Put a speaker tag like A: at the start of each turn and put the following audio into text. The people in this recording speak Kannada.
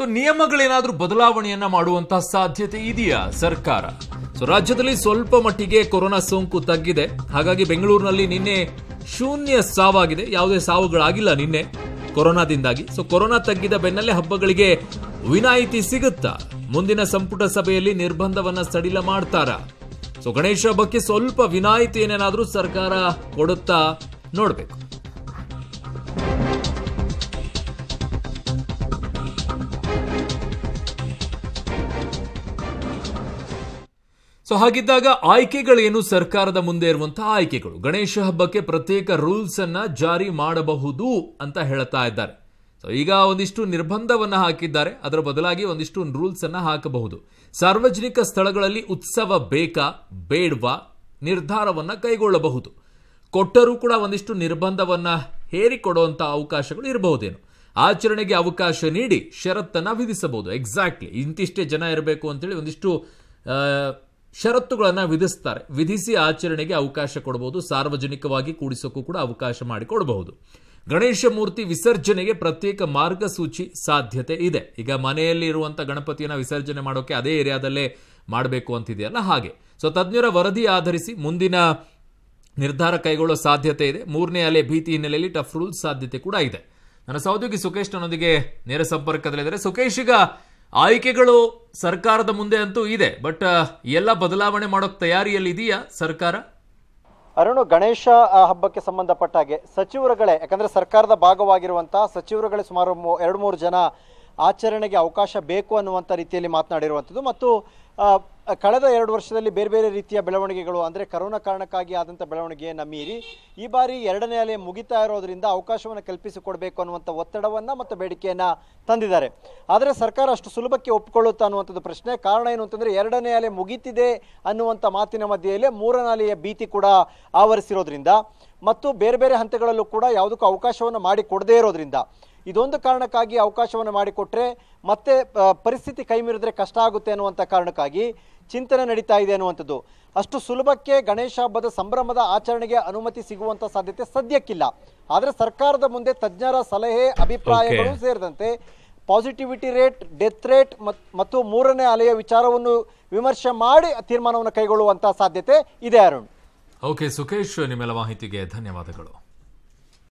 A: ಸೊ ನಿಯಮಗಳೇನಾದರೂ ಬದಲಾವಣೆಯನ್ನ ಮಾಡುವಂತಹ ಸಾಧ್ಯತೆ ಇದೆಯಾ ಸರ್ಕಾರ ಸೊ ರಾಜ್ಯದಲ್ಲಿ ಸ್ವಲ್ಪ ಮಟ್ಟಿಗೆ ಕೊರೋನಾ ಸೋಂಕು ತಗ್ಗಿದೆ ಹಾಗಾಗಿ ಬೆಂಗಳೂರಿನಲ್ಲಿ ನಿನ್ನೆ ಶೂನ್ಯ ಸಾವಾಗಿದೆ ಯಾವುದೇ ಸಾವುಗಳಾಗಿಲ್ಲ ನಿನ್ನೆ ಕೊರೋನಾದಿಂದಾಗಿ ಸೊ ಕೊರೋನಾ ತಗ್ಗಿದ ಬೆನ್ನಲ್ಲೇ ಹಬ್ಬಗಳಿಗೆ ವಿನಾಯಿತಿ ಸಿಗುತ್ತಾ ಮುಂದಿನ ಸಂಪುಟ ಸಭೆಯಲ್ಲಿ ನಿರ್ಬಂಧವನ್ನ ಸಡಿಲ ಮಾಡ್ತಾರ ಸೊ ಗಣೇಶ ಹಬ್ಬಕ್ಕೆ ಸ್ವಲ್ಪ ವಿನಾಯಿತಿ ಏನೇನಾದ್ರೂ ಸರ್ಕಾರ ಕೊಡುತ್ತಾ ನೋಡಬೇಕು ಸೊ ಹಾಗಿದ್ದಾಗ ಆಯ್ಕೆಗಳೇನು ಸರ್ಕಾರದ ಮುಂದೆ ಇರುವಂತಹ ಆಯ್ಕೆಗಳು ಗಣೇಶ ಹಬ್ಬಕ್ಕೆ ಪ್ರತ್ಯೇಕ ರೂಲ್ಸ್ ಅನ್ನ ಜಾರಿ ಮಾಡಬಹುದು ಅಂತ ಹೇಳ್ತಾ ಇದ್ದಾರೆ ಸೊ ಈಗ ಒಂದಿಷ್ಟು ನಿರ್ಬಂಧವನ್ನು ಹಾಕಿದ್ದಾರೆ ಅದರ ಬದಲಾಗಿ ಒಂದಿಷ್ಟು ರೂಲ್ಸ್ ಅನ್ನ ಹಾಕಬಹುದು ಸಾರ್ವಜನಿಕ ಸ್ಥಳಗಳಲ್ಲಿ ಉತ್ಸವ ಬೇಕಾ ಬೇಡ್ವಾ ನಿರ್ಧಾರವನ್ನು ಕೈಗೊಳ್ಳಬಹುದು ಕೊಟ್ಟರೂ ಕೂಡ ಒಂದಿಷ್ಟು ನಿರ್ಬಂಧವನ್ನು ಹೇರಿಕೊಡುವಂತಹ ಅವಕಾಶಗಳು ಇರಬಹುದೇನು ಆಚರಣೆಗೆ ಅವಕಾಶ ನೀಡಿ ಷರತ್ತನ್ನ ವಿಧಿಸಬಹುದು ಎಕ್ಸಾಕ್ಟ್ಲಿ ಇಂತಿಷ್ಟೇ ಜನ ಇರಬೇಕು ಅಂತೇಳಿ ಒಂದಿಷ್ಟು ಷರತ್ತುಗಳನ್ನು ವಿಧಿಸ್ತಾರೆ ವಿಧಿಸಿ ಆಚರಣೆಗೆ ಅವಕಾಶ ಕೊಡಬಹುದು ಸಾರ್ವಜನಿಕವಾಗಿ ಕೂಡಿಸೋಕ್ಕೂ ಕೂಡ ಅವಕಾಶ ಮಾಡಿಕೊಡಬಹುದು ಗಣೇಶ ಮೂರ್ತಿ ವಿಸರ್ಜನೆಗೆ ಪ್ರತ್ಯೇಕ ಮಾರ್ಗಸೂಚಿ ಸಾಧ್ಯತೆ ಇದೆ ಈಗ ಮನೆಯಲ್ಲಿ ಇರುವಂಥ ಗಣಪತಿಯನ್ನು ವಿಸರ್ಜನೆ ಮಾಡೋಕ್ಕೆ ಅದೇ ಏರಿಯಾದಲ್ಲೇ ಮಾಡಬೇಕು ಅಂತಿದೆಯಲ್ಲ ಹಾಗೆ ಸೊ ತಜ್ಞರ ವರದಿ ಆಧರಿಸಿ ಮುಂದಿನ ನಿರ್ಧಾರ ಕೈಗೊಳ್ಳೋ ಸಾಧ್ಯತೆ ಇದೆ ಮೂರನೇ ಅಲೆ ಭೀತಿ ಹಿನ್ನೆಲೆಯಲ್ಲಿ ಟಫ್ ರೂಲ್ಸ್ ಸಾಧ್ಯತೆ ಕೂಡ ಇದೆ ನನ್ನ ಸಹೋದ್ಯೋಗಿ ಸುಖೇಶ್ ನನ್ನೊಂದಿಗೆ ನೇರ ಸಂಪರ್ಕದಲ್ಲಿದ್ದಾರೆ ಸುಖೇಶ್ ಈಗ ಆಯ್ಕೆಗಳು ಸರ್ಕಾರದ ಮುಂದೆ ಅಂತೂ ಇದೆ ಬಟ್ ಎಲ್ಲ ಬದಲಾವಣೆ ಮಾಡೋಕ್ ತಯಾರಿಯಲ್ಲಿದೆಯಾ ಸರ್ಕಾರ
B: ಅರುಣು ಗಣೇಶ ಹಬ್ಬಕ್ಕೆ ಸಂಬಂಧಪಟ್ಟ ಹಾಗೆ ಸಚಿವರುಗಳೇ ಯಾಕಂದ್ರೆ ಸರ್ಕಾರದ ಭಾಗವಾಗಿರುವಂತಹ ಸಚಿವರುಗಳೇ ಸುಮಾರು ಎರಡು ಮೂರು ಜನ ಆಚರಣೆಗೆ ಅವಕಾಶ ಬೇಕು ಅನ್ನುವಂಥ ರೀತಿಯಲ್ಲಿ ಮಾತನಾಡಿರುವಂಥದ್ದು ಮತ್ತು ಕಳೆದ ಎರಡು ವರ್ಷದಲ್ಲಿ ಬೇರೆ ಬೇರೆ ರೀತಿಯ ಬೆಳವಣಿಗೆಗಳು ಅಂದರೆ ಕರೋನಾ ಕಾರಣಕ್ಕಾಗಿ ಆದಂಥ ಬೆಳವಣಿಗೆಯನ್ನು ಮೀರಿ ಈ ಬಾರಿ ಎರಡನೇ ಅಲೆ ಮುಗಿತಾ ಇರೋದರಿಂದ ಅವಕಾಶವನ್ನು ಕಲ್ಪಿಸಿಕೊಡಬೇಕು ಅನ್ನುವಂಥ ಒತ್ತಡವನ್ನು ಮತ್ತು ಬೇಡಿಕೆಯನ್ನು ತಂದಿದ್ದಾರೆ ಆದರೆ ಸರ್ಕಾರ ಅಷ್ಟು ಸುಲಭಕ್ಕೆ ಒಪ್ಪಿಕೊಳ್ಳುತ್ತಾ ಅನ್ನುವಂಥದ್ದು ಪ್ರಶ್ನೆ ಕಾರಣ ಏನು ಅಂತಂದರೆ ಎರಡನೇ ಅಲೆ ಮುಗಿತಿದೆ ಅನ್ನುವಂಥ ಮಾತಿನ ಮಧ್ಯೆಯಲ್ಲಿ ಮೂರನೇ ಅಲೆಯ ಭೀತಿ ಕೂಡ ಆವರಿಸಿರೋದ್ರಿಂದ ಮತ್ತು ಬೇರೆ ಬೇರೆ ಹಂತಗಳಲ್ಲೂ ಕೂಡ ಯಾವುದಕ್ಕೂ ಅವಕಾಶವನ್ನು ಮಾಡಿಕೊಡದೇ ಇರೋದ್ರಿಂದ ಇದೊಂದು ಕಾರಣಕ್ಕಾಗಿ ಅವಕಾಶವನ್ನು ಮಾಡಿಕೊಟ್ರೆ ಮತ್ತೆ ಪರಿಸ್ಥಿತಿ ಕೈ ಮೀರಿದ್ರೆ ಕಷ್ಟ ಆಗುತ್ತೆ ಅನ್ನುವಂಥ ಕಾರಣಕ್ಕಾಗಿ ಚಿಂತನೆ ನಡೀತಾ ಇದೆ ಅನ್ನುವಂಥದ್ದು ಅಷ್ಟು ಸುಲಭಕ್ಕೆ ಗಣೇಶ ಹಬ್ಬದ ಸಂಭ್ರಮದ ಆಚರಣೆಗೆ ಅನುಮತಿ ಸಿಗುವಂತ ಸಾಧ್ಯತೆ ಸದ್ಯಕ್ಕಿಲ್ಲ ಆದರೆ ಸರ್ಕಾರದ ಮುಂದೆ ತಜ್ಞರ ಸಲಹೆ ಅಭಿಪ್ರಾಯಗಳು ಸೇರಿದಂತೆ ಪಾಸಿಟಿವಿಟಿ ರೇಟ್ ಡೆತ್ ರೇಟ್ ಮತ್ತು ಮೂರನೇ ಅಲೆಯ ವಿಚಾರವನ್ನು ವಿಮರ್ಶೆ ಮಾಡಿ ತೀರ್ಮಾನವನ್ನು ಕೈಗೊಳ್ಳುವಂತಹ ಸಾಧ್ಯತೆ ಇದೆ ಅರುಣ್
A: ಓಕೆ ಸುಖೇಶ್ ನಿಮ್ಮೆಲ್ಲ ಮಾಹಿತಿಗೆ ಧನ್ಯವಾದಗಳು